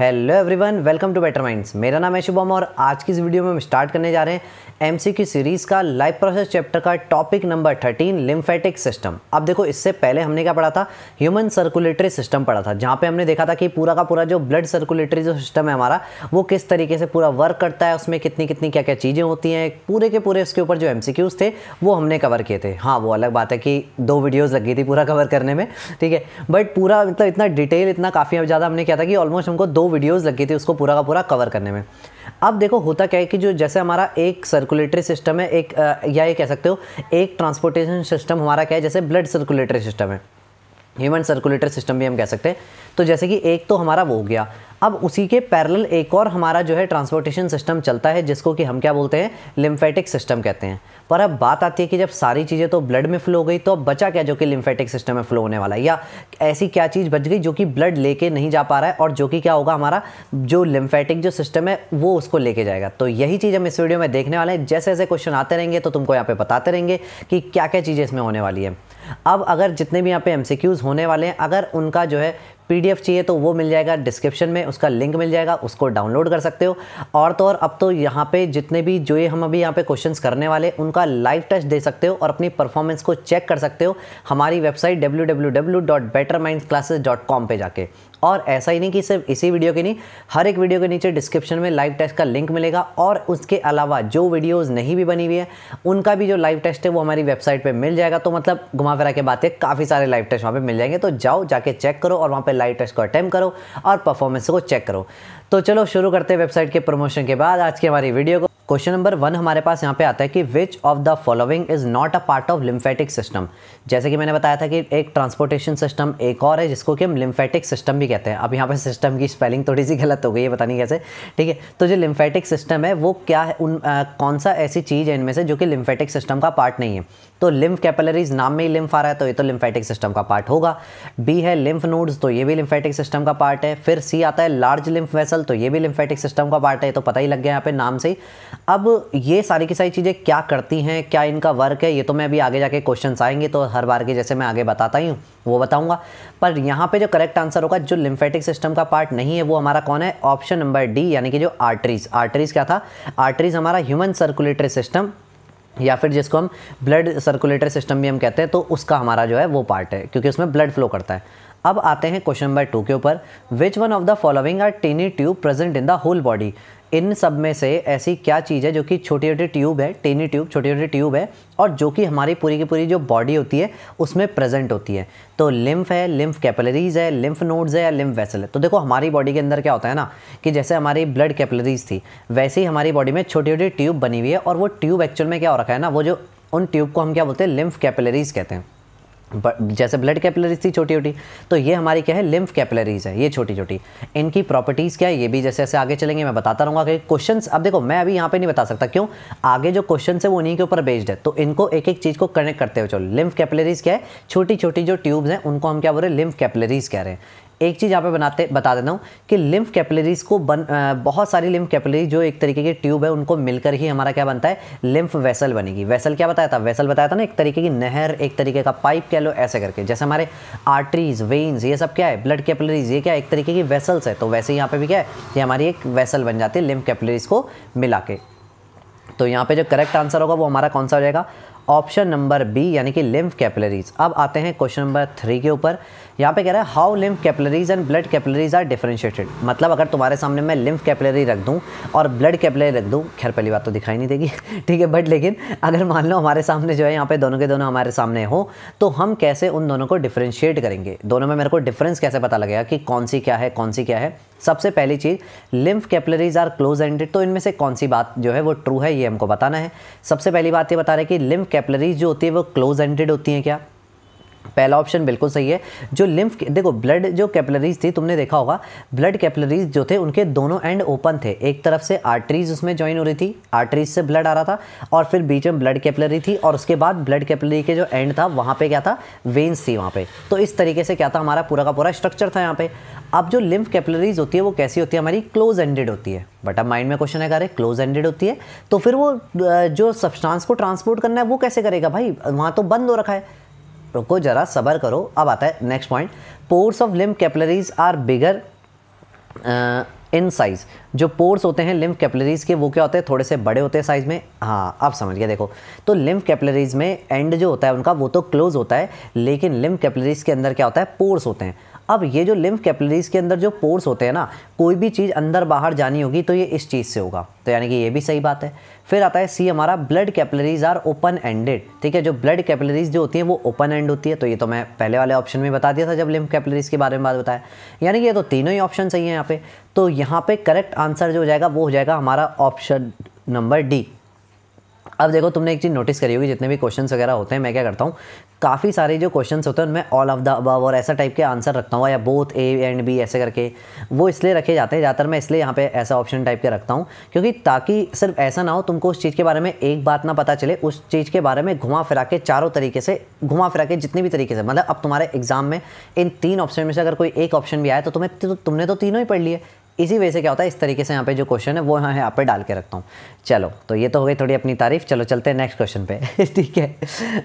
hello everyone welcome to Better Minds मेरा नाम है शुभम और आज की इस वीडियो में हम स्टार्ट करने जा रहे हैं एम एमसीक्यू सीरीज़ का लाइफ प्रोसेस चैप्टर का topic number thirteen lymphatic system अब देखो इससे पहले हमने क्या पढ़ा था ह्यूमन सर्कुलेटरी सिस्टम पढ़ा था जहाँ पे हमने देखा था कि पूरा का पूरा जो ब्लड सर्कुलेटरी जो सिस्टम है हमारा वो किस तरीके से पूरा वर्क करता है उसमें कितनी कितनी क्या क्या चीज़ें होती हैं पूरे के पूरे उसके ऊपर जो एम थे वो हमने कवर किए थे हाँ वो अलग बात है कि दो वीडियोज़ लग गई थी पूरा कवर करने में ठीक है बट पूरा मतलब इतना डिटेल इतना काफ़ी ज़्यादा हमने किया था कि ऑलमोस्ट हमको दो वीडियोस लगी थी उसको पूरा का पूरा कवर करने में अब देखो होता क्या है कि जो जैसे हमारा एक सर्कुलेटरी सिस्टम है एक या ये कह सकते हो एक ट्रांसपोर्टेशन सिस्टम हमारा क्या है जैसे ब्लड सर्कुलेटरी सिस्टम है ह्यूमन सर्कुलेटरी सिस्टम भी हम कह सकते हैं तो जैसे कि एक तो हमारा वो हो गया अब उसी के पैरेलल एक और हमारा जो है ट्रांसपोर्टेशन सिस्टम चलता है जिसको कि हम क्या बोलते हैं लिम्फेटिक सिस्टम कहते हैं पर अब बात आती है कि जब सारी चीज़ें तो ब्लड में फ्लो हो गई तो अब बचा क्या जो कि लिम्फेटिक सिस्टम में फ्लो होने वाला है या ऐसी क्या चीज़ बच गई जो कि ब्लड लेके नहीं जा पा रहा है और जो कि क्या होगा हमारा जो लिम्फेटिक जो सिस्टम है वो उसको लेके जाएगा तो यही चीज़ हम इस वीडियो में देखने वाले हैं जैसे जैसे क्वेश्चन आते रहेंगे तो तुमको यहाँ पर बताते रहेंगे कि क्या क्या चीज़ें इसमें होने वाली है अब अगर जितने भी यहाँ पे एम होने वाले हैं अगर उनका जो है पी चाहिए तो वो मिल जाएगा डिस्क्रिप्शन में उसका लिंक मिल जाएगा उसको डाउनलोड कर सकते हो और तो और अब तो यहाँ पे जितने भी जो ये हम अभी यहाँ पे क्वेश्चंस करने वाले उनका लाइव टच दे सकते हो और अपनी परफॉर्मेंस को चेक कर सकते हो हमारी वेबसाइट डब्ल्यू डब्ल्यू पर जाके और ऐसा ही नहीं कि सिर्फ इसी वीडियो के नहीं हर एक वीडियो के नीचे डिस्क्रिप्शन में लाइव टेस्ट का लिंक मिलेगा और उसके अलावा जो वीडियोज़ नहीं भी बनी हुई है उनका भी जो लाइव टेस्ट है वो हमारी वेबसाइट पर मिल जाएगा तो मतलब घुमा फिरा के बातें काफ़ी सारे लाइव टेस्ट वहाँ पर मिल जाएंगे तो जाओ जाके चेक करो और वहाँ पर लाइव टेस्ट को अटैम्प करो और परफॉर्मेंस को चेक करो तो चलो शुरू करते हैं वेबसाइट के प्रमोशन के बाद आज की हमारी वीडियो को क्वेश्चन नंबर वन हमारे पास यहाँ पे आता है कि which of the following is not a part of lymphatic system जैसे कि मैंने बताया था कि एक ट्रांसपोर्टेशन सिस्टम एक और है जिसको कि हम लिम्फेटिक सिस्टम भी कहते हैं अब यहाँ पे सिस्टम की स्पेलिंग थोड़ी सी गलत हो गई है पता नहीं कैसे ठीक है तो जो लिम्फेटिक सिस्टम है वो क्या है उन आ, कौन सा ऐसी चीज़ है इनमें से जो कि लिम्फेटिक सिस्टम का पार्ट नहीं है तो लिम्फ कैपलरीज नाम में ही लिम्फ आ रहा है तो ये तो लिम्फेटिक सिस्टम का पार्ट होगा बी है लिम्फ नोड्स तो ये भी लिम्फेटिक सिस्टम का पार्ट है फिर सी आता है लार्ज लिम्फ वेसल तो ये भी लिम्फेटिक सिस्टम का पार्ट है तो पता ही लग गया यहाँ पे नाम से अब ये सारी की सारी चीज़ें क्या करती हैं क्या इनका वर्क है ये तो मैं अभी आगे जाके क्वेश्चन आएंगे तो हर बार के जैसे मैं आगे बताता ही हूँ वो बताऊँगा पर यहाँ पर जो करेक्ट आंसर होगा जो लिम्फेटिक सिस्टम का पार्ट नहीं है वो हमारा कौन है ऑप्शन नंबर डी यानी कि जो आर्टरीज आर्टरीज क्या था आर्टरीज हमारा ह्यूमन सर्कुलेटरी सिस्टम या फिर जिसको हम ब्लड सर्कुलेटरी सिस्टम भी हम कहते हैं तो उसका हमारा जो है वो पार्ट है क्योंकि उसमें ब्लड फ्लो करता है अब आते हैं क्वेश्चन नंबर टू के ऊपर which one of the following are tiny tube present in the whole body इन सब में से ऐसी क्या चीज़ है जो कि छोटी छोटी ट्यूब है टेनी ट्यूब छोटी छोटी ट्यूब है और जो कि हमारी पूरी की पूरी जो बॉडी होती है उसमें प्रेजेंट होती है तो लिम्फ है लिम्फ कैपलरीज है लिम्फ नोड्स है या लिम्फ वेसल है तो देखो हमारी बॉडी के अंदर क्या होता है ना कि जैसे हमारी ब्लड कैपलरीज थी वैसे ही हमारी बॉडी में छोटी छोटी ट्यूब बनी हुई है और वो ट्यूब एक्चुअल में क्या हो रखा है ना वो जो उन ट्यूब को हम क्या बोलते हैं लिम्फ कैपलरीज कहते हैं जैसे ब्लड कैपिलरीज थी छोटी छोटी तो ये हमारी क्या है लिम्फ कैपिलरीज है ये छोटी छोटी इनकी प्रॉपर्टीज़ क्या है ये भी जैसे जैसे आगे चलेंगे मैं बताता रहूँगा कि क्वेश्चन अब देखो मैं अभी यहाँ पे नहीं बता सकता क्यों आगे जो क्वेश्चन है वो उन्हीं के ऊपर बेस्ड है तो इनको एक एक चीज़ को कनेक्ट करते हुए चलो लिम्फ कैपिलरीज क्या है छोटी छोटी जो ट्यूब्स हैं उनको हम क्या बोल रहे हैं लिम्फ कैपिलरीज कह रहे हैं एक चीज़ यहाँ पे बनाते बता देता हूँ कि लिम्फ कैपिलरीज़ को बन आ, बहुत सारी लिम्फ कैपिलरी जो एक तरीके की ट्यूब है उनको मिलकर ही हमारा क्या बनता है लिम्फ वेसल बनेगी वेसल क्या बताया था वेसल बताया था ना एक तरीके की नहर एक तरीके का पाइप कह लो ऐसे करके जैसे हमारे आर्टरीज वेन्स ये सब क्या है ब्लड कैपिलरीज ये क्या एक तरीके की वेसल्स है तो वैसे यहाँ पर भी क्या है ये हमारी एक वेसल बन जाती है लिम्फ कैपिलरीज़ को मिला के तो यहाँ पे जो करेक्ट आंसर होगा वो हमारा कौन सा हो जाएगा ऑप्शन नंबर बी यानी कि लिम्फ कैपिलरीज अब आते हैं क्वेश्चन नंबर थ्री के ऊपर यहाँ पे कह रहा है how lymph capillaries and blood capillaries are differentiated मतलब अगर तुम्हारे सामने मैं लिम्फ कैपिलरी रख दूँ और ब्लड कैपिलरी रख दूँ खैर पहली बात तो दिखाई नहीं देगी ठीक है बट लेकिन अगर मान लो हमारे सामने जो है यहाँ पे दोनों के दोनों हमारे सामने हो तो हम कैसे उन दोनों को डिफ्रेंशिएट करेंगे दोनों में मेरे को डिफरेंस कैसे पता लगेगा कि कौन सी क्या है कौन सी क्या है सबसे पहली चीज़ lymph capillaries are close ended तो इनमें से कौन सी बात जो है वो ट्रू है ये हमको बताना है सबसे पहली बात ये बता रहे हैं कि लिम्फ कैपलरीज जो होती है वो क्लोज एंडेड होती हैं क्या पहला ऑप्शन बिल्कुल सही है जो लिम्फ देखो ब्लड जो कैपिलरीज थी तुमने देखा होगा ब्लड कैपिलरीज जो थे उनके दोनों एंड ओपन थे एक तरफ से आर्टरीज उसमें ज्वाइन हो रही थी आर्टरीज से ब्लड आ रहा था और फिर बीच में ब्लड कैपिलरी थी और उसके बाद ब्लड कैपिलरी के जो एंड था वहाँ पर क्या था वेन्स थी वहाँ पर तो इस तरीके से क्या था हमारा पूरा का पूरा स्ट्रक्चर था यहाँ पर अब जो लिम्फ कैपिलरीज होती है वो कैसी होती है हमारी क्लोज एंडेड होती है बट अब माइंड में क्वेश्चन है रहे क्लोज एंडेड होती है तो फिर वो जो सब्सटांस को ट्रांसपोर्ट करना है वो कैसे करेगा भाई वहाँ तो बंद हो रखा है रुको जरा सबर करो अब आता है next point pores of lymph capillaries are bigger in size जो पोर्स होते हैं लिम्फ कैपलरीज़ के वो क्या होते हैं थोड़े से बड़े होते हैं साइज़ में हाँ आप समझ गया देखो तो लिम्फ कैपलरीज़ में एंड जो होता है उनका वो तो क्लोज होता है लेकिन लिम्फ कैपलरीज़ के अंदर क्या होता है पोर्स होते हैं अब ये जो लिम्फ कैपिलरीज के अंदर जो पोर्स होते हैं ना कोई भी चीज़ अंदर बाहर जानी होगी तो ये इस चीज़ से होगा तो यानी कि ये भी सही बात है फिर आता है सी हमारा blood capillaries are open ended ठीक है जो ब्लड कैपिलरीज जो होती हैं वो ओपन एंड होती है तो ये तो मैं पहले वाले ऑप्शन में बता दिया था जब लिम्फ कैपिलरीज के बारे में बात बताया यानी कि ये तो तीनों ही ऑप्शन सही है यहाँ पे तो यहाँ पे करेक्ट आंसर जो हो जाएगा वो हो जाएगा हमारा ऑप्शन नंबर डी अब देखो तुमने एक चीज़ नोटिस करी होगी जितने भी क्वेश्चन वगैरह होते हैं मैं क्या करता हूँ काफ़ी सारे जो क्वेश्चन होते हैं उनमें ऑल ऑफ द अबव और ऐसा टाइप के आंसर रखता हूँ या बोथ ए एंड बी ऐसे करके वो इसलिए रखे जाते हैं ज़्यादातर मैं इसलिए यहाँ पे ऐसा ऑप्शन टाइप के रखता हूँ क्योंकि ताकि सिर्फ ऐसा ना हो तुमको उस चीज़ के बारे में एक बात ना पता चले उस चीज़ के बारे में घुमा फिरा के चारों तरीके से घुमा फिरा के जितने भी तरीके से मतलब अब तुम्हारे एग्जाम में इन तीन ऑप्शन में से अगर कोई एक ऑप्शन भी आया तो तुम्हें तो तुमने तो तीनों ही पढ़ लिए इसी वजह से क्या होता है इस तरीके से यहाँ पे जो क्वेश्चन है वो यहाँ यहाँ पे डाल के रखता हूँ चलो तो ये तो हो गई थोड़ी अपनी तारीफ चलो चलते हैं नेक्स्ट क्वेश्चन पे ठीक है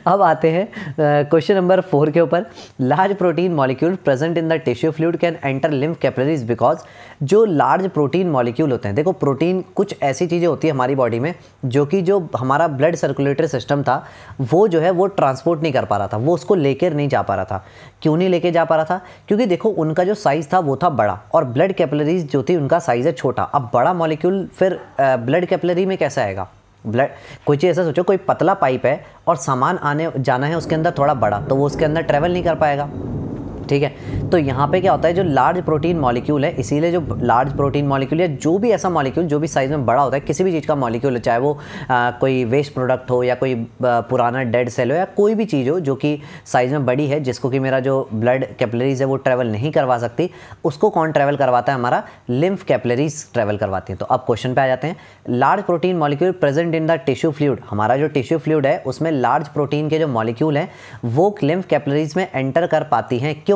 अब आते हैं क्वेश्चन नंबर फोर के ऊपर large protein molecule present in the tissue fluid can enter lymph capillaries because जो लार्ज प्रोटीन मॉलिक्यूल होते हैं देखो प्रोटीन कुछ ऐसी चीज़ें होती है हमारी बॉडी में जो कि जो हमारा ब्लड सर्कुलेटरी सिस्टम था वो जो है वो ट्रांसपोर्ट नहीं कर पा रहा था वो उसको लेकर नहीं जा पा रहा था क्यों नहीं लेके जा पा रहा था क्योंकि देखो उनका जो साइज़ था वो था बड़ा और ब्लड कैपलरीज जो होती है उनका साइज़ है छोटा अब बड़ा मॉलिक्यूल फिर ब्लड कैपलरी में कैसा आएगा ब्लड कोई चीज़ ऐसा सोचो कोई पतला पाइप है और सामान आने जाना है उसके अंदर थोड़ा बड़ा तो वो उसके अंदर ट्रैवल नहीं कर पाएगा ठीक है तो यहाँ पे क्या होता है जो लार्ज प्रोटीन मॉलिक्यूल है इसीलिए जो लार्ज प्रोटीन मॉलिक्यूल या जो भी ऐसा मॉलिक्यूल जो भी साइज़ में बड़ा होता है किसी भी चीज़ का मॉलिक्यूल चाहे वो आ, कोई वेस्ट प्रोडक्ट हो या कोई पुराना डेड सेल हो या कोई भी चीज़ हो जो कि साइज़ में बड़ी है जिसको कि मेरा जो ब्लड कैपलरीज है वो ट्रैवल नहीं करवा सकती उसको कौन ट्रैवल करवाता है हमारा लिम्फ कैपलरीज ट्रैवल करवाती हैं तो अब क्वेश्चन पे आ जाते हैं large protein molecule present in the tissue fluid हमारा जो टिश्यू फ्लूड है उसमें लार्ज प्रोटीन के जो मॉलिक्यूल हैं वो लिम्फ कैपलरीज में एंटर कर पाती हैं क्यों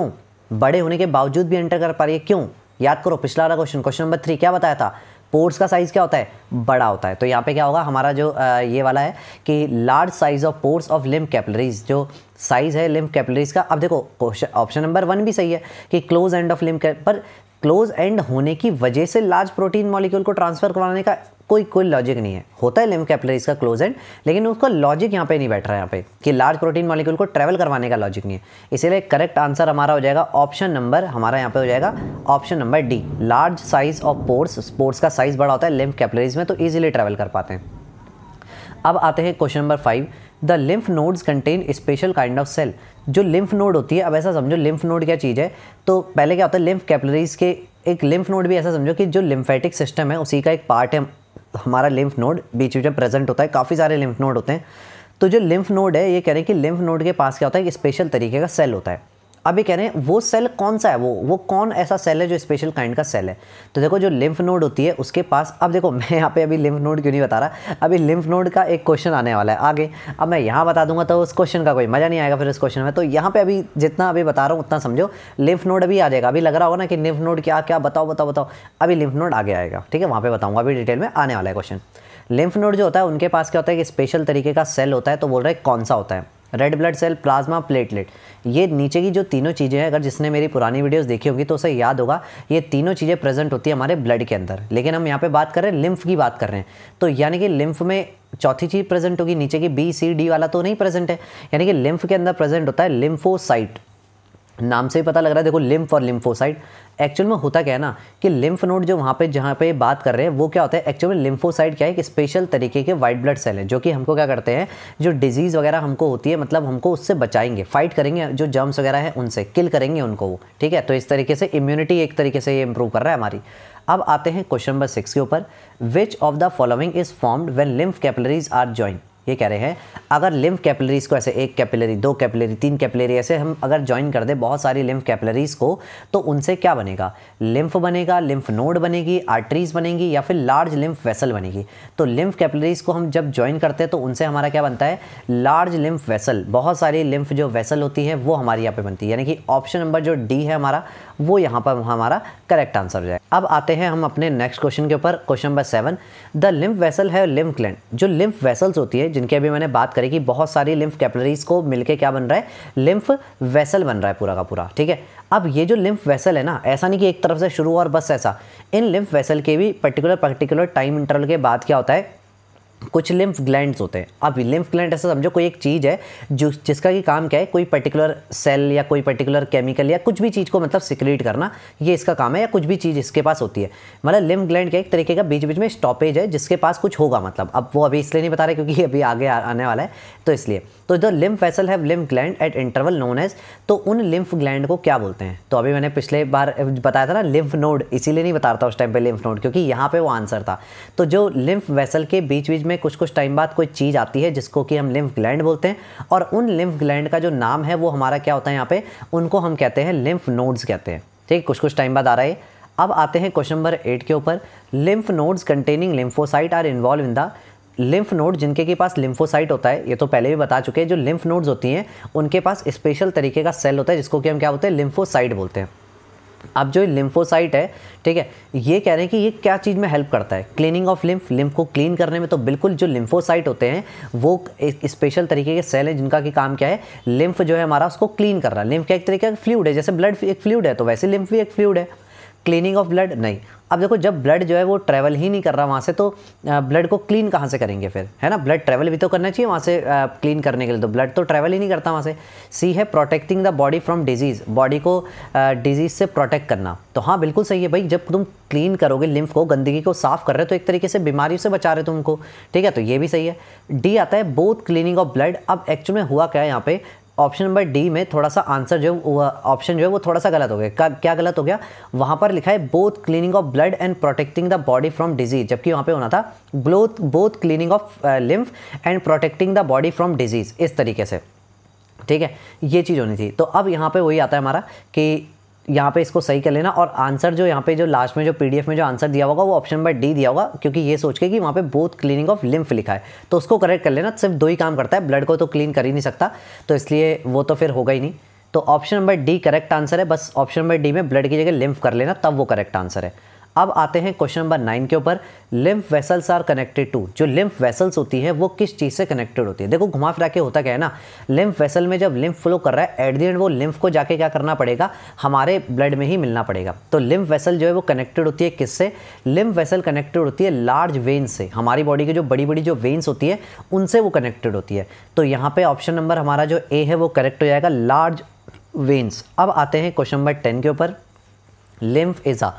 बड़े होने के बावजूद भी एंटर कर पा रही है क्यों याद करो पिछला वाला क्वेश्चन क्वेश्चन नंबर थ्री क्या बताया था पोर्ट्स का साइज़ क्या होता है बड़ा होता है तो यहाँ पे क्या होगा हमारा जो आ, ये वाला है कि large size of ports of lymph capillaries जो साइज़ है लिम्फ कैपिलरीज का अब देखो क्वेश्चन ऑप्शन नंबर वन भी सही है कि क्लोज एंड ऑफ लिम्फ पर क्लोज एंड होने की वजह से लार्ज प्रोटीन मॉलिक्यूल को ट्रांसफ़र करवाने का कोई कोई लॉजिक नहीं है होता है लिम कैपलरीज का क्लोज एंड लेकिन उसका लॉजिक यहाँ पे नहीं बैठ रहा है यहाँ पे कि लार्ज प्रोटीन मॉलिक्यूल को ट्रैवल करवाने का लॉजिक नहीं है इसीलिए करेक्ट आंसर हमारा हो जाएगा ऑप्शन नंबर हमारा यहाँ पे हो जाएगा option number D large size of pores sports का साइज बड़ा होता है लिम्फ कैपलरीज में तो ईजिली ट्रैवल कर पाते हैं अब आते हैं question number five the lymph nodes contain special kind of cell जो लिम्फ नोड होती है अब ऐसा समझो लिम्फ नोड क्या चीज़ है तो पहले क्या होता है लिम्फ कैपलरीज के एक लिम्फ नोड भी ऐसा समझो कि जो लिम्फेटिक सिस्टम है उसी का एक पार्ट है हमारा लिम्फ नोड बीच बीच में प्रेजेंट होता है काफ़ी सारे लिम्फ नोड होते हैं तो जो लिम्फ नोड है ये कह रहे हैं कि लिम्फ नोड के पास क्या होता है एक स्पेशल तरीके का सेल होता है अब ये कह रहे हैं वो सेल कौन सा है वो वो कौन ऐसा सेल है जो स्पेशल काइंड का सेल है तो देखो जो लिम्फ नोड होती है उसके पास अब देखो मैं यहाँ पे अभी लिम्फ नोड क्यों नहीं बता रहा अभी लिम्फ नोड का एक क्वेश्चन आने वाला है आगे अब मैं यहाँ बता दूंगा तो उस क्वेश्चन का कोई मज़ा नहीं आएगा फिर उस क्वेश्चन में तो यहाँ पर अभी जितना अभी बता रहा हूँ उतना समझो लिम्फ नोड अभी आ जाएगा अभी लग रहा होगा ना कि लिम्फ नोड क्या क्या बताओ बताओ बताओ अभी लिम्फ नोड आगे आएगा ठीक है वहाँ पर बताऊँगा अभी डिटेल में आने वाला है क्वेश्चन लिम्फ नोड जो होता है उनके पास क्या होता है कि स्पेशल तरीके का सेल होता है तो बोल रहे हैं कौन सा होता है red blood cell plasma platelet ये नीचे की जो तीनों चीज़ें हैं अगर जिसने मेरी पुरानी वीडियोस देखी होगी तो उसे याद होगा ये तीनों चीज़ें प्रेजेंट होती है हमारे ब्लड के अंदर लेकिन हम यहाँ पे बात कर रहे हैं लिम्फ की बात कर रहे हैं तो यानी कि लिम्फ में चौथी चीज़ प्रेजेंट होगी नीचे की बी सी डी वाला तो नहीं प्रेजेंट है यानी कि लिम्फ के अंदर प्रेजेंट होता है लिम्फोसाइट नाम से ही पता लग रहा है देखो लिम्फ और लिम्फोसाइट एक्चुअल में होता क्या है ना कि लिम्फ नोड जो वहाँ पे जहाँ पे बात कर रहे हैं वो क्या होता है एक्चुअल में लिम्फोसाइट क्या है एक स्पेशल तरीके के वाइट ब्लड सेल है जो कि हमको क्या करते हैं जो डिजीज़ वगैरह हमको होती है मतलब हमको उससे बचाएंगे फाइट करेंगे जो जर्म्स वगैरह हैं उनसे किल करेंगे उनको वो ठीक है तो इस तरीके से इम्यूनिटी एक तरीके से ये इम्प्रूव कर रहा है हमारी अब आते हैं क्वेश्चन नंबर सिक्स के ऊपर which of the following is formed when lymph capillaries are join ये कह रहे हैं अगर लिम्फ कैपिलरीज़ को ऐसे एक कैपिलरी दो कैपिलरी तीन कैपिलरी ऐसे हम अगर ज्वाइन कर दें बहुत सारी लिम्फ कैपिलरीज़ को तो उनसे क्या बनेगा लिम्फ बनेगा लिम्फ नोड बनेगी आर्टरीज़ बनेगी या फिर लार्ज लिम्फ वेसल बनेगी तो लिम्फ कैपिलरीज़ को हम जब ज्वाइन करते हैं तो उनसे हमारा क्या बनता है लार्ज लिम्फ वेसल बहुत सारी लिम्फ जो वेसल होती है वो हमारी यहाँ पर बनती है यानी कि ऑप्शन नंबर जो डी है हमारा वो यहाँ पर हमारा करेक्ट आंसर हो जाए अब आते हैं हम अपने नेक्स्ट क्वेश्चन के ऊपर question number seven the lymph vessel है लिम्फ ग्लैंड जो लिम्फ वेसल्स होती है जिनकी अभी मैंने बात करी कि बहुत सारी लिम्फ कैपलरीज को मिलकर क्या बन रहा है लिम्फ वेसल बन रहा है पूरा का पूरा ठीक है अब ये जो लिम्फ वेसल है ना ऐसा नहीं कि एक तरफ से शुरू और बस ऐसा इन लिम्फ वेसल के भी पर्टिकुलर पर्टिकुलर टाइम इंटरवल के बाद क्या होता है कुछ लिम्फ ग्लैंड्स होते हैं अब लिम्फ ग्लैंड ऐसा समझो कोई एक चीज़ है जो जिसका कि काम क्या है कोई पर्टिकुलर सेल या कोई पर्टिकुलर केमिकल या कुछ भी चीज़ को मतलब सिक्रेट करना ये इसका काम है या कुछ भी चीज़ इसके पास होती है मतलब लिम्फ ग्लैंड क्या एक तरीके का बीच बीच में स्टॉपेज है जिसके पास कुछ होगा मतलब अब वो अभी इसलिए नहीं बता रहे क्योंकि अभी आगे आने वाला है तो इसलिए तो the lymph vessel have lymph gland at interval known as तो उन लिम्फ ग्लैंड को क्या बोलते हैं तो अभी मैंने पिछले बार बताया था ना लिम्फ नोड इसीलिए नहीं बता रहा था उस टाइम पर लिम्फ नोड क्योंकि यहाँ पर वो आंसर था तो जो लिम्फ वेसल के बीच बीच में कुछ कुछ टाइम बाद कोई चीज़ आती है जिसको कि हम लिम्फ ग्लैंड बोलते हैं और उन लिम्फ ग्लैंड का जो नाम है वो हमारा क्या होता है यहाँ पे उनको हम कहते हैं लिम्फ नोड्स कहते हैं ठीक कुछ कुछ टाइम बाद आ रहा है अब आते हैं क्वेश्चन नंबर एट के ऊपर lymph nodes containing lymphocyte are involve in the lymph node जिनके के पास लिम्फोसाइट होता है ये तो पहले भी बता चुके हैं जो लिम्फ नोड्स होती हैं उनके पास स्पेशल तरीके का सेल होता है जिसको कि हम क्या बोलते हैं लिम्फोसाइट बोलते हैं अब जो लिम्फोसाइट है ठीक है ये कह रहे हैं कि ये क्या चीज़ में हेल्प करता है क्लीनिंग ऑफ लिम्फ लिम्फ को क्लीन करने में तो बिल्कुल जो लिम्फोसाइट होते हैं वो एक स्पेशल तरीके के सेल हैं जिनका कि काम क्या है लिम्फ जो है हमारा उसको क्लीन कर रहा है लिम्फ का एक तरीके का फ्लूड है जैसे ब्लड एक फ्लूड है तो वैसे लिम्फ भी एक फ्लूड है क्लीनिंग ऑफ ब्लड नहीं अब देखो जब ब्लड जो है वो ट्रैवल ही नहीं कर रहा वहाँ से तो ब्लड को क्लीन कहाँ से करेंगे फिर है ना ब्लड ट्रैवल भी तो करना चाहिए वहाँ से क्लीन करने के लिए तो ब्लड तो ट्रैवल ही नहीं करता वहाँ से सी है protecting the body from disease body को डिजीज़ से प्रोटेक्ट करना तो हाँ बिल्कुल सही है भाई जब तुम क्लीन करोगे लिम्फ को गंदगी को साफ़ कर रहे हो तो एक तरीके से बीमारी से बचा रहे हो तुमको ठीक है तो ये भी सही है डी आता है बोथ क्लीनिंग ऑफ ब्लड अब एक्चुअल में हुआ क्या है यहाँ पे ऑप्शन नंबर डी में थोड़ा सा आंसर जो ऑप्शन जो है वो थोड़ा सा गलत हो गया क्या गलत हो गया वहाँ पर लिखा है both cleaning of blood and protecting the body from disease जबकि वहाँ पे होना था both both cleaning of lymph and protecting the body from disease इस तरीके से ठीक है ये चीज़ होनी थी तो अब यहाँ पे वही आता है हमारा कि यहाँ पे इसको सही कर लेना और आंसर जो यहाँ पे जो लास्ट में जो पीडीएफ में जो आंसर दिया होगा वो ऑप्शन नंबर डी दिया होगा क्योंकि ये सोच के कि वहाँ पे बोथ क्लीनिंग ऑफ लिम्फ लिखा है तो उसको करेक्ट कर लेना सिर्फ दो ही काम करता है ब्लड को तो क्लीन कर ही नहीं सकता तो इसलिए वो तो फिर होगा ही नहीं तो option number D correct answer है बस ऑप्शन नंबर डी में ब्लड की जगह लिम्फ कर लेना तब वो करेक्ट आंसर है अब आते हैं क्वेश्चन नंबर नाइन के ऊपर lymph vessels are connected to जो लिम्फ वेसल्स होती है वो किस चीज़ से कनेक्टेड होती है देखो घुमा फिरा के होता क्या है ना लिम्फ वेसल में जब लिम्फ फ्लो कर रहा है एट दी एंड वो लिम्फ को जाके क्या करना पड़ेगा हमारे ब्लड में ही मिलना पड़ेगा तो लिम्फ वेसल जो है वो कनेक्टेड होती है किससे लिम्फ वेसल कनेक्टेड होती है लार्ज वेन्स से हमारी बॉडी की जो बड़ी बड़ी जो वेन्स होती है उनसे वो कनेक्टेड होती है तो यहाँ पर ऑप्शन नंबर हमारा जो ए है वो करेक्ट हो जाएगा लार्ज वेन्स अब आते हैं क्वेश्चन नंबर टेन के ऊपर लिम्फ इज़ अ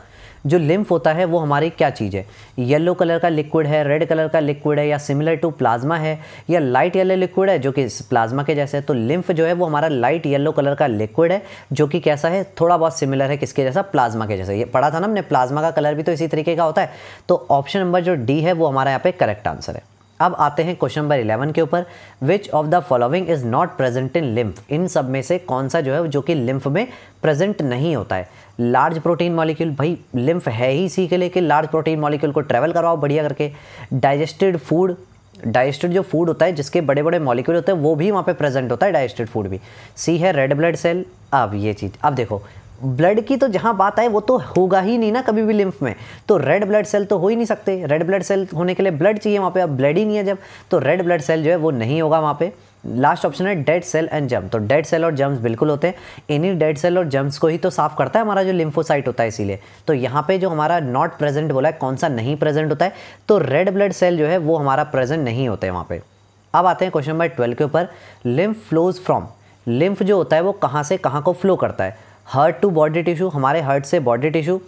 जो लिम्फ होता है वो हमारी क्या चीज़ है येलो कलर का लिक्विड है रेड कलर का लिक्विड है या सिमिलर टू प्लाज्मा है या लाइट येलो लिक्विड है जो कि प्लाज्मा के जैसे है तो लिम्फ जो है वो हमारा लाइट येलो कलर का लिक्विड है जो कि कैसा है थोड़ा बहुत सिमिलर है किसके जैसा प्लाज्मा के जैसा ये पढ़ा था ना हमने प्लाज्मा का कलर भी तो इसी तरीके का होता है तो ऑप्शन नंबर जो डी है वो हमारा यहाँ पे करेक्ट आंसर है अब आते हैं क्वेश्चन नंबर इलेवन के ऊपर which of the following is not present in lymph इन सब में से कौन सा जो है जो कि लिम्फ में प्रेजेंट नहीं होता है लार्ज प्रोटीन मॉलिक्यूल भाई लिम्फ है ही इसी के लिए कि लार्ज प्रोटीन मॉलिक्यूल को ट्रेवल करवाओ बढ़िया करके डाइजेस्टेड फूड डाइजेस्टेड जो फूड होता है जिसके बड़े बड़े मॉलिक्यूल होते हैं वो भी वहाँ पे प्रेजेंट होता है डाइजेस्टेड फूड भी सी है रेड ब्लड सेल अब ये चीज़ अब देखो ब्लड की तो जहाँ बात आए वो तो होगा ही नहीं ना कभी भी लिम्फ में तो रेड ब्लड सेल तो हो ही नहीं सकते रेड ब्लड सेल होने के लिए ब्लड चाहिए वहाँ पे अब ब्लड ही नहीं है जब तो रेड ब्लड सेल जो है वो नहीं होगा वहाँ पे लास्ट ऑप्शन है डेड सेल एंड जम तो डेड सेल और जम्स बिल्कुल होते हैं इन्हीं डेड सेल और जम्स को ही तो साफ करता है हमारा जो लिम्फोसाइट होता है इसीलिए तो यहाँ पे जो हमारा नॉट प्रेजेंट बोला है कौन सा नहीं प्रेजेंट होता है तो रेड ब्लड सेल जो है वो हमारा प्रेजेंट नहीं होता है वहाँ पे अब आते हैं क्वेश्चन नंबर ट्वेल्व के ऊपर लिम्फ फ्लोज फ्रॉम लिम्फ जो होता है वो कहाँ से कहाँ को फ्लो करता है हर्ट टू बॉडी टिश्यू हमारे हर्ट से बॉडी टिश्यू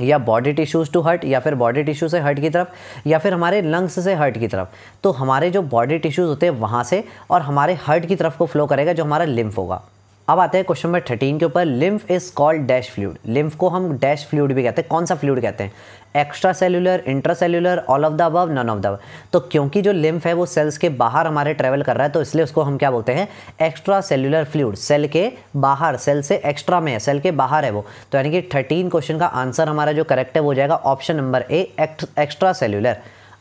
या बॉडी टिश्यूज़ टू हर्ट या फिर बॉडी टिश्यू से हर्ट की तरफ या फिर हमारे लंग्स से हर्ट की तरफ तो हमारे जो बॉडी टिश्यूज़ होते हैं वहाँ से और हमारे हर्ट की तरफ को फ्लो करेगा जो हमारा लिम्फ होगा अब आते हैं क्वेश्चन नंबर थर्टीन के ऊपर lymph is called dash fluid lymph को हम डैश फ्लूड भी कहते हैं कौन सा फ्लूड कहते हैं extracellular intracellular all of the above none of the तो क्योंकि जो लिम्फ है वो सेल्स के बाहर हमारे ट्रेवल कर रहा है तो इसलिए उसको हम क्या बोलते हैं एक्स्ट्रा सेलुलर फ्लूड सेल के बाहर सेल से एक्स्ट्रा में है सेल के बाहर है वो तो यानी कि थर्टीन क्वेश्चन का आंसर हमारा जो करेक्ट है वो जाएगा option number A extracellular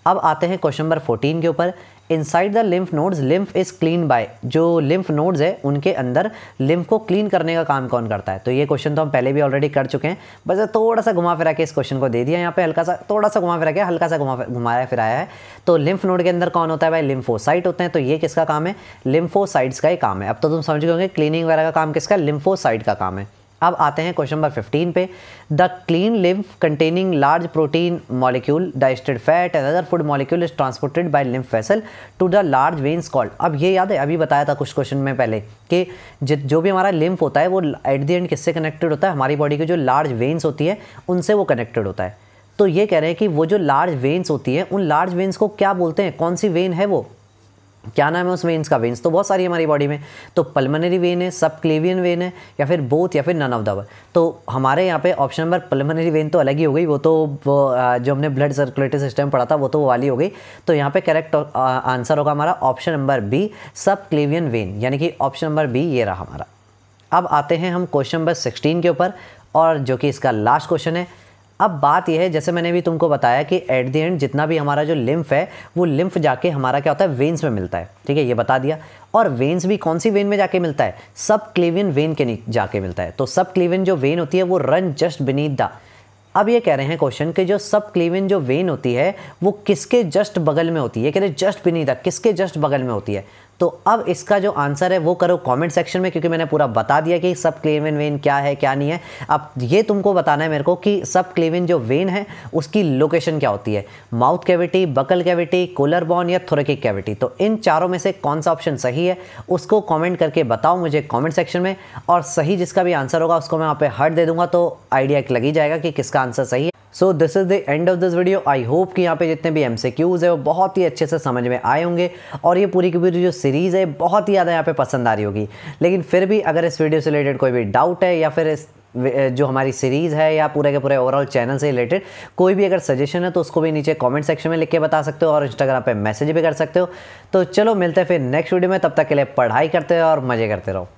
अब आते हैं क्वेश्चन नंबर फोर्टीन के ऊपर inside the lymph nodes lymph is clean by जो लिम्फ नोड्स है उनके अंदर लिम्फ को क्लीन करने का काम कौन करता है तो ये क्वेश्चन तो हम पहले भी ऑलरेडी कर चुके हैं बस थोड़ा सा घुमा फिरा के इस क्वेश्चन को दे दिया यहाँ पे हल्का सा थोड़ा सा घुमा फिरा के हल्का सा घुमा घुमाया फिराया है तो लिम्फ नोड के अंदर कौन होता है भाई लिम्फोसाइट होते हैं तो ये किसका काम है लिम्फोसाइट्स का ही काम है अब तो तुम समझ गए क्लीनिंग वगैरह का काम किसका लिम्फोसाइट का काम है अब आते हैं क्वेश्चन नंबर 15 पे the clean lymph containing large protein molecule digested fat and other food molecule is transported by lymph vessel to the large veins called अब ये याद है अभी बताया था कुछ क्वेश्चन में पहले कि जो भी हमारा लिम्फ होता है वो एट दी एंड किससे कनेक्टेड होता है हमारी बॉडी की जो लार्ज वेन्स होती है उनसे वो कनेक्टेड होता है तो ये कह रहे हैं कि वो जो लार्ज वेन्स होती हैं उन लार्ज वेन्स को क्या बोलते हैं कौन सी वेन है वो क्या नाम है उस वेन्स का वेन्स तो बहुत सारी हमारी बॉडी में तो पल्मनरी वेन है सब क्लेवियन वेन है या फिर बोथ या फिर नन ऑफ द तो हमारे यहाँ पे ऑप्शन नंबर पल्मनरी वेन तो अलग ही हो गई वो तो वो जो हमने ब्लड सर्कुलेटरी सिस्टम पढ़ा था वो तो वो वाली हो गई तो यहाँ पे करेक्ट आंसर होगा हमारा ऑप्शन नंबर बी सब क्लेवियन वेन यानी कि ऑप्शन नंबर बी ये रहा हमारा अब आते हैं हम क्वेश्चन नंबर सिक्सटीन के ऊपर और जो कि इसका लास्ट क्वेश्चन है अब बात यह है जैसे मैंने भी तुमको बताया कि एट द एंड जितना भी हमारा जो लिम्फ है वो लिम्फ जाके हमारा क्या होता है वेन्स में मिलता है ठीक है ये बता दिया और वेन्स भी कौन सी वेन में जाके मिलता है सब क्लेवियन वेन के नीचे जाके मिलता है तो सब क्लेवियन जो वेन होती है वो रन जस्ट बिनीथ द अब ये कह रहे हैं क्वेश्चन कि जो सब क्लेवियन जो वेन होती है वो किसके जस्ट बगल में होती है कह रहे जस्ट बिनीथ द किसके जस्ट बगल में होती है तो अब इसका जो आंसर है वो करो कमेंट सेक्शन में क्योंकि मैंने पूरा बता दिया कि सब क्लेविन वेन क्या है क्या नहीं है अब ये तुमको बताना है मेरे को कि सब क्लेविन जो वेन है उसकी लोकेशन क्या होती है mouth cavity buccal cavity collar bone या थोरेकिक कैविटी तो इन चारों में से कौन सा ऑप्शन सही है उसको कॉमेंट करके बताओ मुझे कॉमेंट सेक्शन में और सही जिसका भी आंसर होगा उसको मैं वहाँ पर हट दे दूँगा तो आइडिया लग ही जाएगा कि किसका आंसर सही है so this is the end of this video I hope कि यहाँ पे जितने भी एम है वो बहुत ही अच्छे से समझ में आए होंगे और ये पूरी की पूरी जो सीरीज़ है बहुत ही ज़्यादा यहाँ पे पसंद आ रही होगी लेकिन फिर भी अगर इस वीडियो से रिलेटेड कोई भी डाउट है या फिर इस जो हमारी सीरीज़ है या पूरे के पूरे ओवरऑल चैनल से रिलेटेड कोई भी अगर सजेशन है तो उसको भी नीचे कमेंट सेक्शन में लिख के बता सकते हो और इंस्टाग्राम पे मैसेज भी कर सकते हो तो चलो मिलते हैं फिर नेक्स्ट वीडियो में तब तक के लिए पढ़ाई करते रहो और मज़े करते रहो